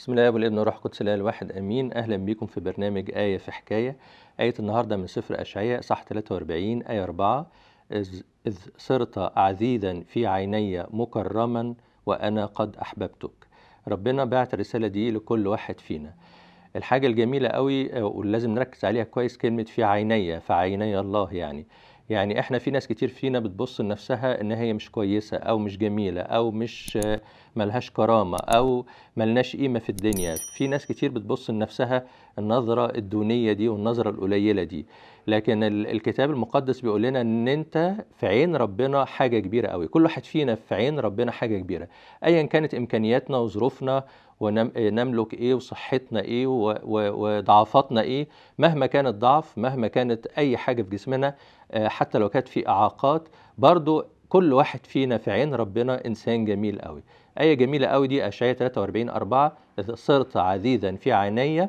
بسم الله والابن والروح القدس الله الواحد امين اهلا بيكم في برنامج ايه في حكايه ايه النهارده من سفر اشعياء صح 43 ايه 4 اذ, إذ صرت عزيزا في عيني مكرما وانا قد احببتك ربنا بعت الرساله دي لكل واحد فينا الحاجه الجميله قوي آه، ولازم نركز عليها كويس كلمه في عيني فعيني الله يعني يعني احنا في ناس كتير فينا بتبص لنفسها ان هي مش كويسه او مش جميله او مش آه، ملهاش كرامه او ملناش قيمه في الدنيا في ناس كتير بتبص لنفسها النظره الدونيه دي والنظره القليله دي لكن الكتاب المقدس بيقول لنا ان انت في عين ربنا حاجه كبيره قوي كل واحد فينا في عين ربنا حاجه كبيره ايا كانت امكانياتنا وظروفنا ونملك ايه وصحتنا ايه وضعفاتنا ايه مهما كان الضعف مهما كانت اي حاجه في جسمنا آه، حتى لو كانت في اعاقات برضو كل واحد فينا في عين ربنا انسان جميل قوي ايه جميله قوي دي اشعياء 43 4 صرت عزيزا في عيني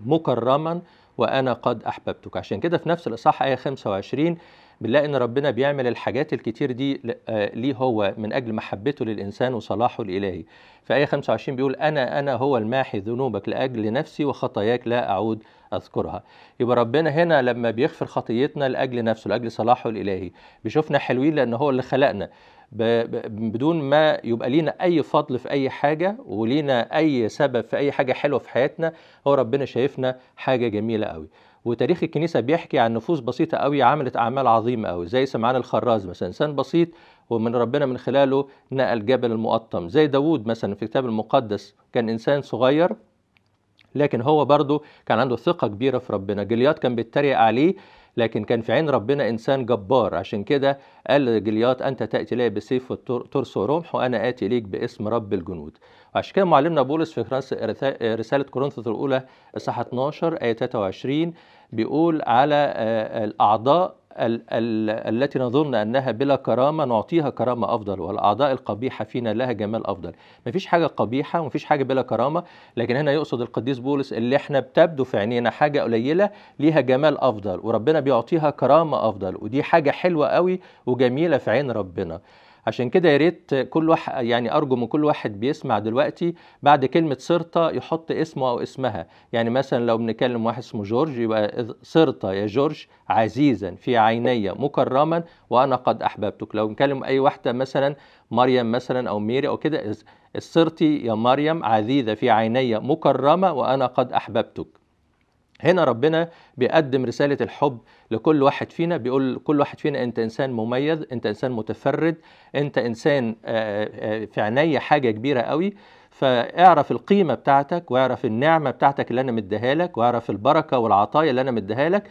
مكرما وانا قد احببتك عشان كده في نفس الاصحاح ايه 25 بنلاقي ان ربنا بيعمل الحاجات الكتير دي آه، ليه هو من اجل محبته للانسان وصلاحه الالهي في ايه 25 بيقول انا انا هو الماحي ذنوبك لاجل نفسي وخطاياك لا اعود اذكرها يبقى ربنا هنا لما بيغفر خطيتنا لاجل نفسه لاجل صلاحه الالهي بيشوفنا حلوين لان هو اللي خلقنا بدون ما يبقى لينا اي فضل في اي حاجه ولينا اي سبب في اي حاجه حلوه في حياتنا هو ربنا شايفنا حاجه جميله قوي وتاريخ الكنيسة بيحكي عن نفوس بسيطة قوي عملت أعمال عظيمة قوي زي سمعان الخراز مثلا إنسان بسيط ومن ربنا من خلاله نقل جبل المقطم زي داود مثلا في الكتاب المقدس كان إنسان صغير لكن هو برضه كان عنده ثقة كبيرة في ربنا جليات كان بيتريق عليه لكن كان في عين ربنا إنسان جبار عشان كده قال لجليات أنت تأتي لي بسيف وترس رمح وأنا آتي ليك باسم رب الجنود عشان كده معلمنا بولس في رسالة كورنثوس الأولى إصحاح 12 آية 23 بيقول على آه، الأعضاء ال ال التي نظن انها بلا كرامه نعطيها كرامه افضل والاعضاء القبيحه فينا لها جمال افضل مفيش حاجه قبيحه ومفيش حاجه بلا كرامه لكن هنا يقصد القديس بولس اللي احنا بتبدو في عينينا حاجه قليله ليها جمال افضل وربنا بيعطيها كرامه افضل ودي حاجه حلوه قوي وجميله في عين ربنا عشان كده يا ريت كل واحد يعني ارجو من كل واحد بيسمع دلوقتي بعد كلمه سرطه يحط اسمه او اسمها يعني مثلا لو بنكلم واحد اسمه جورج يبقى سرطه يا جورج عزيزا في عيني مكرما وانا قد احببتك لو بنكلم اي واحده مثلا مريم مثلا او ميري او كده السرتي يا مريم عزيزه في عيني مكرمه وانا قد احببتك هنا ربنا بيقدم رسالة الحب لكل واحد فينا بيقول كل واحد فينا أنت إنسان مميز أنت إنسان متفرد أنت إنسان آه، آه، في عيني حاجة كبيرة قوي فاعرف القيمة بتاعتك واعرف النعمة بتاعتك اللي أنا مديها لك واعرف البركة والعطايا اللي أنا مديها لك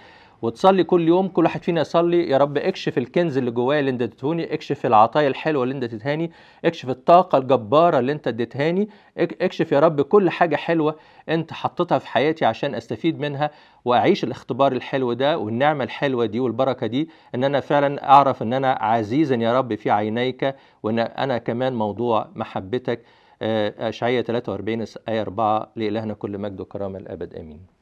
وتصلي كل يوم كل واحد فينا يصلي يا رب اكشف الكنز اللي جوايا اللي انت اديتهوني اكشف العطايا الحلوه اللي انت اديتهاني اكشف الطاقه الجباره اللي انت اديتهاني اكشف يا رب كل حاجه حلوه انت حطيتها في حياتي عشان استفيد منها واعيش الاختبار الحلو ده والنعمه الحلوه دي والبركه دي ان انا فعلا اعرف ان انا عزيزا يا رب في عينيك وان انا كمان موضوع محبتك اشعياء آه، آه، 43 ايه 4 لالهنا كل مجد وكرامه الابد امين